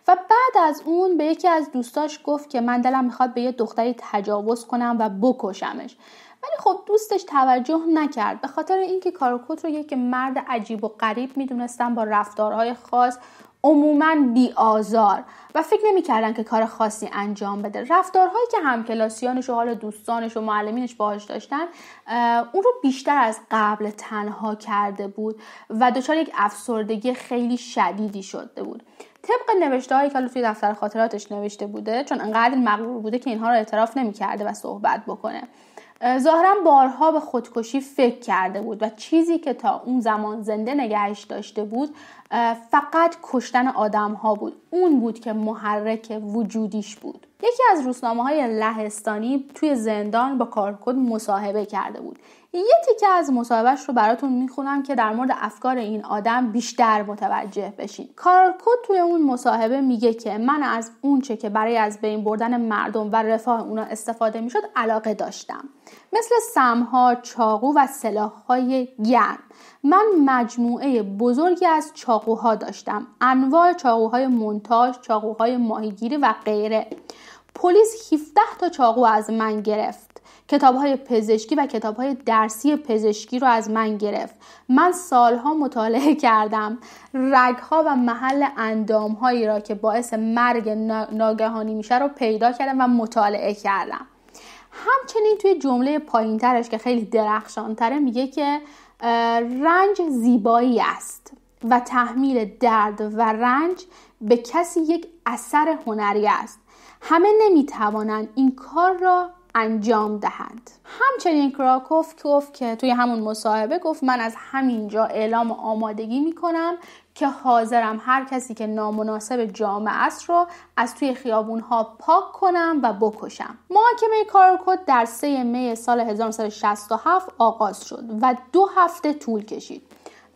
و بعد از اون به یکی از دوستاش گفت که من دلم میخواد به یه دختری تجاوز کنم و بکشمش ولی خب دوستش توجه نکرد به خاطر اینکه کاروکوت رو یک مرد عجیب و غریب میدونستن با رفتارهای خاص عموما بی آزار و فکر نمیکردن که کار خاصی انجام بده رفتارهایی که همکلاسیانش و حال دوستانش و معلمینش باهاش داشتن اون رو بیشتر از قبل تنها کرده بود و دچار یک افسردگی خیلی شدیدی شده بود طبق نوشته هایی که توی دفتر خاطراتش نوشته بوده چون انقدر مغرور بوده که اینها را اعتراف کرده و صحبت بکنه ظاهرا بارها به خودکشی فکر کرده بود و چیزی که تا اون زمان زنده نگهش داشته بود فقط کشتن آدم ها بود اون بود که محرک وجودیش بود یکی از روزنامه های لهستانی توی زندان با کارکود مصاحبه کرده بود یه تیکه از مصاحبهش رو براتون میخونم که در مورد افکار این آدم بیشتر متوجه بشین کارکوت توی اون مصاحبه میگه که من از اونچه که برای از بین بردن مردم و رفاه اونا استفاده میشد علاقه داشتم مثل سمها، چاقو و سلاحهای گرم من مجموعه بزرگی از چاقوها داشتم انواع چاقوهای منتاج، چاقوهای ماهیگیری و غیره پلیس 17 تا چاقو از من گرفت کتاب های پزشکی و کتاب های درسی پزشکی رو از من گرفت من سالها مطالعه کردم رگ ها و محل اندام هایی را که باعث مرگ ناگهانی میشه رو پیدا کردم و مطالعه کردم همچنین توی جمله پایین ترش که خیلی درخشان تره میگه که رنج زیبایی است و تحمیل درد و رنج به کسی یک اثر هنری است همه نمیتوانند این کار را انجام دهند همچنین کراکوف گفت که توی همون مصاحبه گفت من از همینجا اعلام و آمادگی میکنم که حاضرم هر کسی که نامناسب جامعه است رو از توی خیابون ها پاک کنم و بکشم محاکمه کارکوت در 3 می سال 1967 آغاز شد و دو هفته طول کشید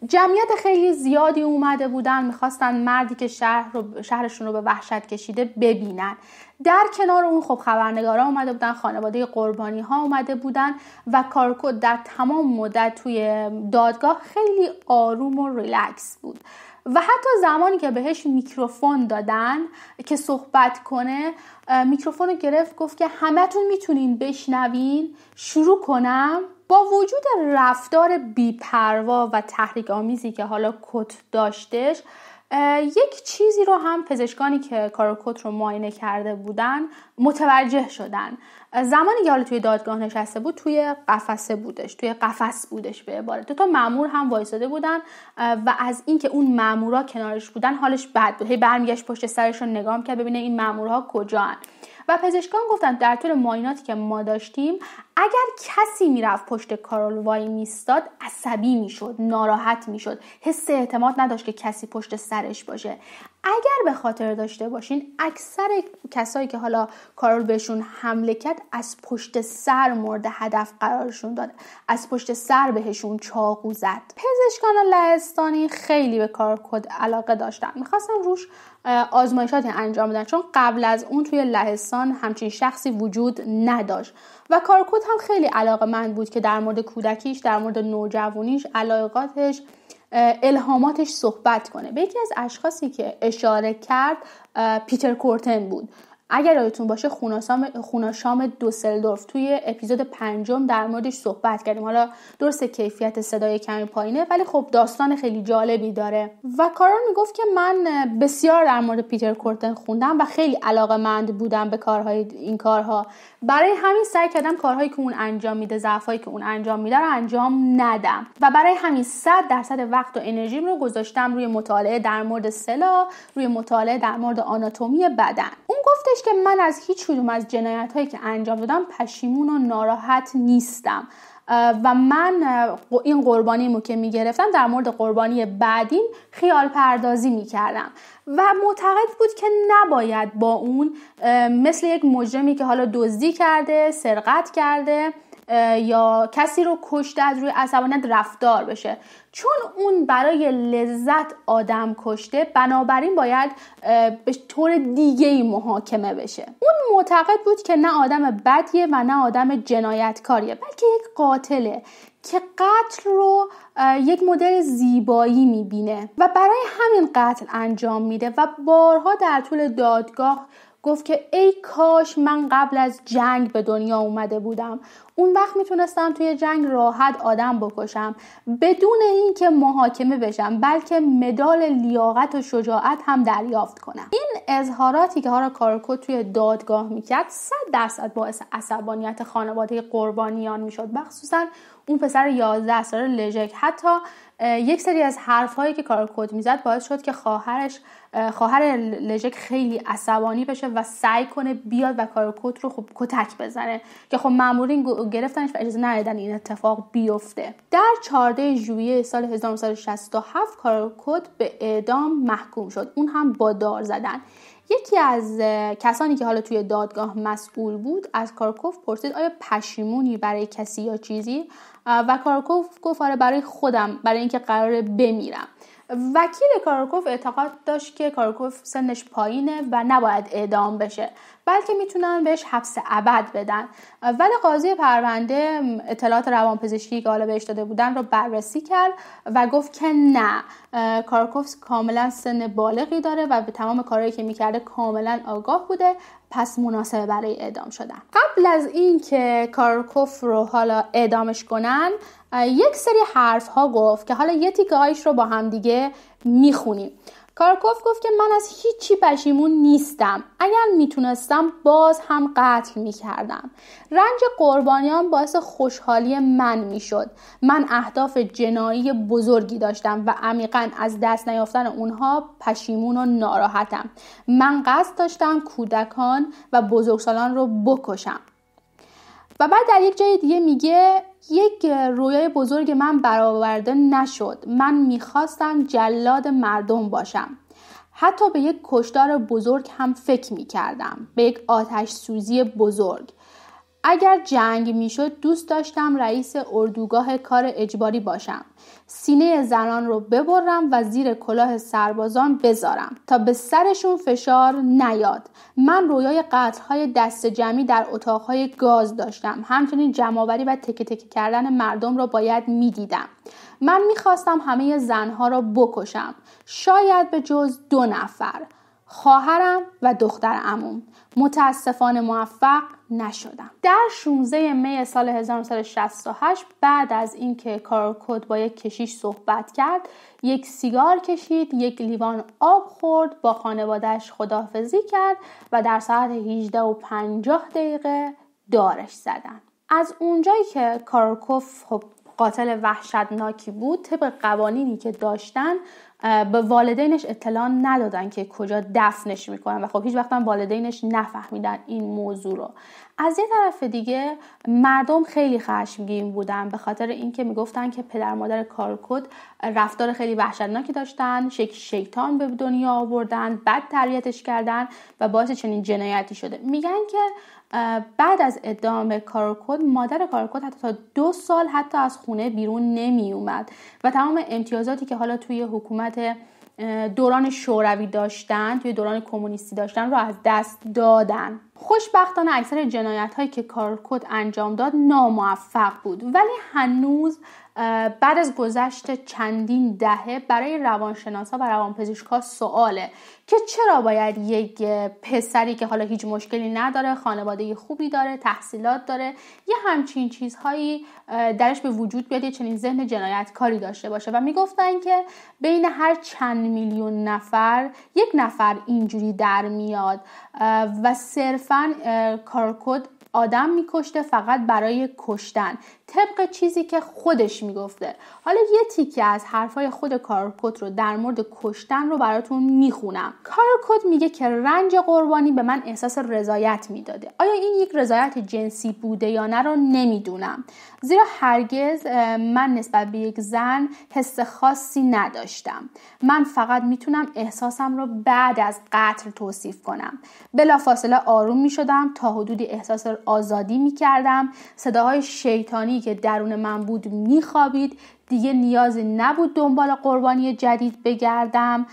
جمعیت خیلی زیادی اومده بودن میخواستن مردی که شهر رو، شهرشون رو به وحشت کشیده ببینن در کنار اون خب خبرنگارا اومده بودن خانواده قربانی ها اومده بودن و کارکو در تمام مدت توی دادگاه خیلی آروم و ریلکس بود و حتی زمانی که بهش میکروفون دادن که صحبت کنه میکروفون رو گرفت گفت که همتون میتونین بشنوین شروع کنم با وجود رفتار بیپروا و تحریک آمیزی که حالا کت داشتش یک چیزی رو هم پزشکانی که کت رو معاینه کرده بودن متوجه شدن زمانی که حالا توی دادگاه نشسته بود توی قفسه بودش توی قفس بودش به عبارت دو تا مامور هم وایساده بودن و از اینکه اون مامورا کنارش بودن حالش بد بود هی برمیگشت پشت سرش رو نگاه کرد ببینه این مامورها کجان و پزشکان گفتن در طول معایناتی که ما داشتیم اگر کسی میرفت پشت کارول وای میستاد عصبی میشد ناراحت میشد حس اعتماد نداشت که کسی پشت سرش باشه اگر به خاطر داشته باشین اکثر کسایی که حالا کارول بهشون حمله کرد از پشت سر مورد هدف قرارشون داد از پشت سر بهشون چاقو زد پزشکان لهستانی خیلی به کارکود علاقه داشتن میخواستن روش آزمایشاتی انجام بدن چون قبل از اون توی لهستان همچین شخصی وجود نداشت و کارکود هم خیلی علاقه من بود که در مورد کودکیش در مورد نوجوانیش علاقاتش الهاماتش صحبت کنه به یکی از اشخاصی که اشاره کرد پیتر کورتن بود اگر یادتون باشه خوناشام دوسلدورف توی اپیزود پنجم در موردش صحبت کردیم حالا درست کیفیت صدای کمی پایینه ولی خب داستان خیلی جالبی داره و کارون میگفت که من بسیار در مورد پیتر کورتن خوندم و خیلی علاقه مند بودم به کارهای این کارها برای همین سعی کردم کارهایی که اون انجام میده ضعفایی که اون انجام میده رو انجام ندم و برای همین 100 درصد وقت و انرژیم رو گذاشتم روی مطالعه در مورد سلا روی مطالعه در مورد آناتومی بدن اون گفت که من از هیچ کدوم از جنایت هایی که انجام دادم پشیمون و ناراحت نیستم و من این قربانیمو که میگرفتم در مورد قربانی بعدیم خیال پردازی میکردم و معتقد بود که نباید با اون مثل یک مجرمی که حالا دزدی کرده سرقت کرده یا کسی رو کشته از روی عصبانیت رفتار بشه چون اون برای لذت آدم کشته بنابراین باید به طور دیگه ای محاکمه بشه اون معتقد بود که نه آدم بدیه و نه آدم جنایتکاریه بلکه یک قاتله که قتل رو یک مدل زیبایی میبینه و برای همین قتل انجام میده و بارها در طول دادگاه گفت که ای کاش من قبل از جنگ به دنیا اومده بودم اون وقت میتونستم توی جنگ راحت آدم بکشم بدون اینکه محاکمه بشم بلکه مدال لیاقت و شجاعت هم دریافت کنم این اظهاراتی که را کارکو توی دادگاه میکرد صد درصد باعث عصبانیت خانواده قربانیان میشد مخصوصا اون پسر 11 ساله لژک حتی یک سری از حرفهایی که کارل میزد باعث شد که خواهرش خواهر لژک خیلی عصبانی بشه و سعی کنه بیاد و کارل رو خب کتک بزنه که خب مامورین گرفتنش و اجازه ندادن این اتفاق بیفته در 14 ژوئیه سال 1967 کارل به اعدام محکوم شد اون هم با دار زدن یکی از کسانی که حالا توی دادگاه مسئول بود از کارکوف پرسید آیا پشیمونی برای کسی یا چیزی و کارکوف گفت آره برای خودم برای اینکه قرار بمیرم وکیل کارکوف اعتقاد داشت که کارکوف سنش پایینه و نباید اعدام بشه بلکه میتونن بهش حبس ابد بدن ولی قاضی پرونده اطلاعات روانپزشکی که حالا بهش داده بودن رو بررسی کرد و گفت که نه کارکوف کاملا سن بالغی داره و به تمام کارهایی که میکرده کاملا آگاه بوده پس مناسب برای اعدام شدن قبل از اینکه کارکوف رو حالا اعدامش کنن یک سری حرف ها گفت که حالا یه تیکه هایش رو با هم دیگه میخونیم کارکوف گفت که من از هیچی پشیمون نیستم اگر میتونستم باز هم قتل میکردم رنج قربانیان باعث خوشحالی من میشد من اهداف جنایی بزرگی داشتم و عمیقا از دست نیافتن اونها پشیمون و ناراحتم من قصد داشتم کودکان و بزرگسالان رو بکشم و بعد در یک جای دیگه میگه یک رویای بزرگ من برآورده نشد من میخواستم جلاد مردم باشم حتی به یک کشدار بزرگ هم فکر میکردم. به یک آتش سوزی بزرگ اگر جنگ میشد دوست داشتم رئیس اردوگاه کار اجباری باشم سینه زنان رو ببرم و زیر کلاه سربازان بذارم تا به سرشون فشار نیاد من رویای قتلهای دست جمعی در اتاقهای گاز داشتم همچنین جمعآوری و تکه تکه کردن مردم را باید میدیدم من میخواستم همه زنها را بکشم شاید به جز دو نفر خواهرم و دختر عموم متاسفانه موفق نشدم در 16 می سال 1968 بعد از اینکه کارکوت با یک کشیش صحبت کرد یک سیگار کشید یک لیوان آب خورد با خانوادهش خداحافظی کرد و در ساعت 18 و 50 دقیقه دارش زدن از اونجایی که کارکوف خب، قاتل وحشتناکی بود طبق قوانینی که داشتن به والدینش اطلاع ندادن که کجا دفنش میکنن و خب هیچ وقت هم والدینش نفهمیدن این موضوع رو از یه طرف دیگه مردم خیلی خشمگین بودن به خاطر اینکه میگفتن که پدر مادر کارکود رفتار خیلی وحشتناکی داشتن شک شیطان به دنیا آوردن بد تربیتش کردن و باعث چنین جنایتی شده میگن که بعد از ادامه کارکود مادر کارکود حتی تا دو سال حتی از خونه بیرون نمی اومد و تمام امتیازاتی که حالا توی حکومت دوران شوروی داشتن توی دوران کمونیستی داشتن رو از دست دادن خوشبختانه اکثر جنایت هایی که کارکوت انجام داد ناموفق بود ولی هنوز بعد از گذشت چندین دهه برای روانشناسا و روانپزشکا سواله که چرا باید یک پسری که حالا هیچ مشکلی نداره خانواده خوبی داره تحصیلات داره یه همچین چیزهایی درش به وجود بیاد یه چنین ذهن جنایتکاری داشته باشه و میگفتن که بین هر چند میلیون نفر یک نفر اینجوری در میاد و صرفا کارکد آدم میکشته فقط برای کشتن طبق چیزی که خودش میگفته حالا یه تیکه از حرفای خود کارکوت رو در مورد کشتن رو براتون میخونم کارکوت میگه که رنج قربانی به من احساس رضایت میداده آیا این یک رضایت جنسی بوده یا نه رو نمیدونم زیرا هرگز من نسبت به یک زن حس خاصی نداشتم من فقط میتونم احساسم رو بعد از قتل توصیف کنم بلافاصله آروم میشدم تا حدودی احساس آزادی میکردم صداهای شیطانی که درون من بود میخوابید دیگه نیازی نبود دنبال قربانی جدید بگردم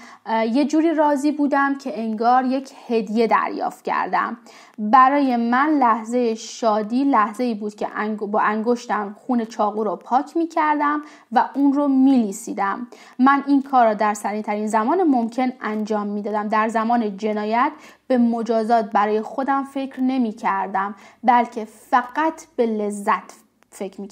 یه جوری راضی بودم که انگار یک هدیه دریافت کردم برای من لحظه شادی لحظه ای بود که با انگشتم خون چاقو رو پاک می کردم و اون رو می من این کار را در ترین زمان ممکن انجام می دادم. در زمان جنایت به مجازات برای خودم فکر نمی کردم بلکه فقط به لذت فکر می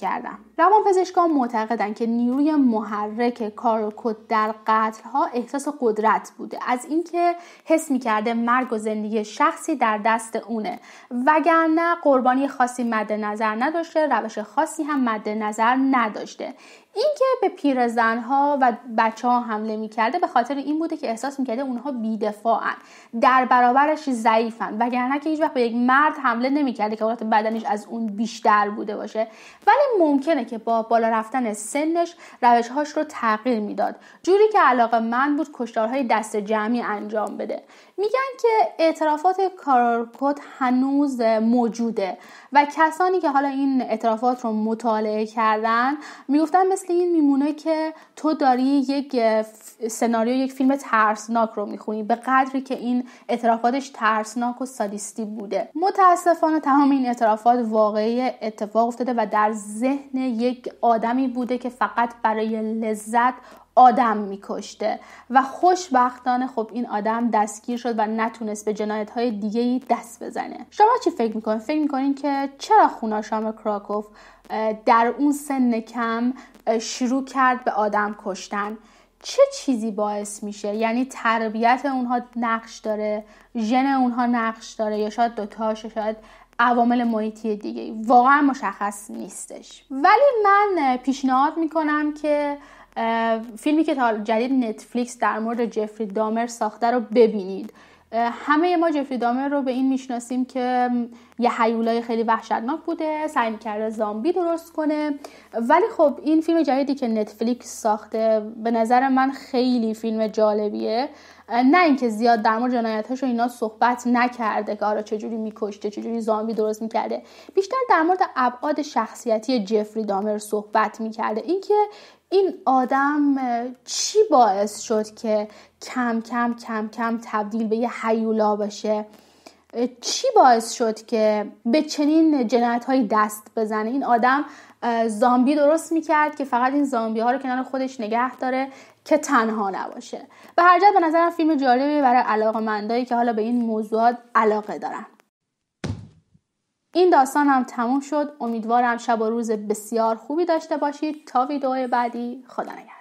روانپزشکان معتقدند که نیروی محرک کد در قتل ها احساس قدرت بوده از اینکه حس میکرده مرگ و زندگی شخصی در دست اونه وگرنه قربانی خاصی مد نظر نداشته روش خاصی هم مد نظر نداشته اینکه به ها و بچه ها حمله میکرده به خاطر این بوده که احساس میکرده اونها بیدفاعن در برابرش ضعیفن وگرنه که هیچ وقت به یک مرد حمله نمیکرده که قدرت بدنش از اون بیشتر بوده باشه ولی ممکنه که با بالا رفتن سنش روشهاش رو تغییر میداد جوری که علاقه من بود کشتارهای دست جمعی انجام بده میگن که اعترافات کارکوت هنوز موجوده و کسانی که حالا این اعترافات رو مطالعه کردن میگفتن مثل این میمونه که تو داری یک سناریو یک فیلم ترسناک رو میخونی به قدری که این اعترافاتش ترسناک و سادیستی بوده متاسفانه تمام این اعترافات واقعی اتفاق افتاده و در ذهن یک آدمی بوده که فقط برای لذت آدم میکشته و خوشبختانه خب این آدم دستگیر شد و نتونست به جنایت های دیگه دست بزنه شما چی فکر میکنین؟ فکر میکنین که چرا شام کراکوف در اون سن کم شروع کرد به آدم کشتن چه چیزی باعث میشه یعنی تربیت اونها نقش داره ژن اونها نقش داره یا شاید دوتاش شاید عوامل محیطی دیگه واقعا مشخص نیستش ولی من پیشنهاد میکنم که فیلمی که تا جدید نتفلیکس در مورد جفری دامر ساخته رو ببینید همه ما جفری دامر رو به این میشناسیم که یه حیولای خیلی وحشتناک بوده سعی کرده زامبی درست کنه ولی خب این فیلم جدیدی که نتفلیکس ساخته به نظر من خیلی فیلم جالبیه نه اینکه زیاد در مورد جنایتاش و اینا صحبت نکرده که آره چجوری میکشته چجوری زامبی درست میکرده بیشتر در مورد ابعاد شخصیتی جفری دامر صحبت میکرده اینکه این آدم چی باعث شد که کم کم کم کم تبدیل به یه حیولا بشه چی باعث شد که به چنین جنایت های دست بزنه این آدم زامبی درست میکرد که فقط این زامبی ها رو کنار خودش نگه داره که تنها نباشه و هر جد به نظرم فیلم جالبی برای علاقه مندایی که حالا به این موضوعات علاقه دارن این داستان هم تموم شد امیدوارم شب و روز بسیار خوبی داشته باشید تا ویدئوی بعدی خدا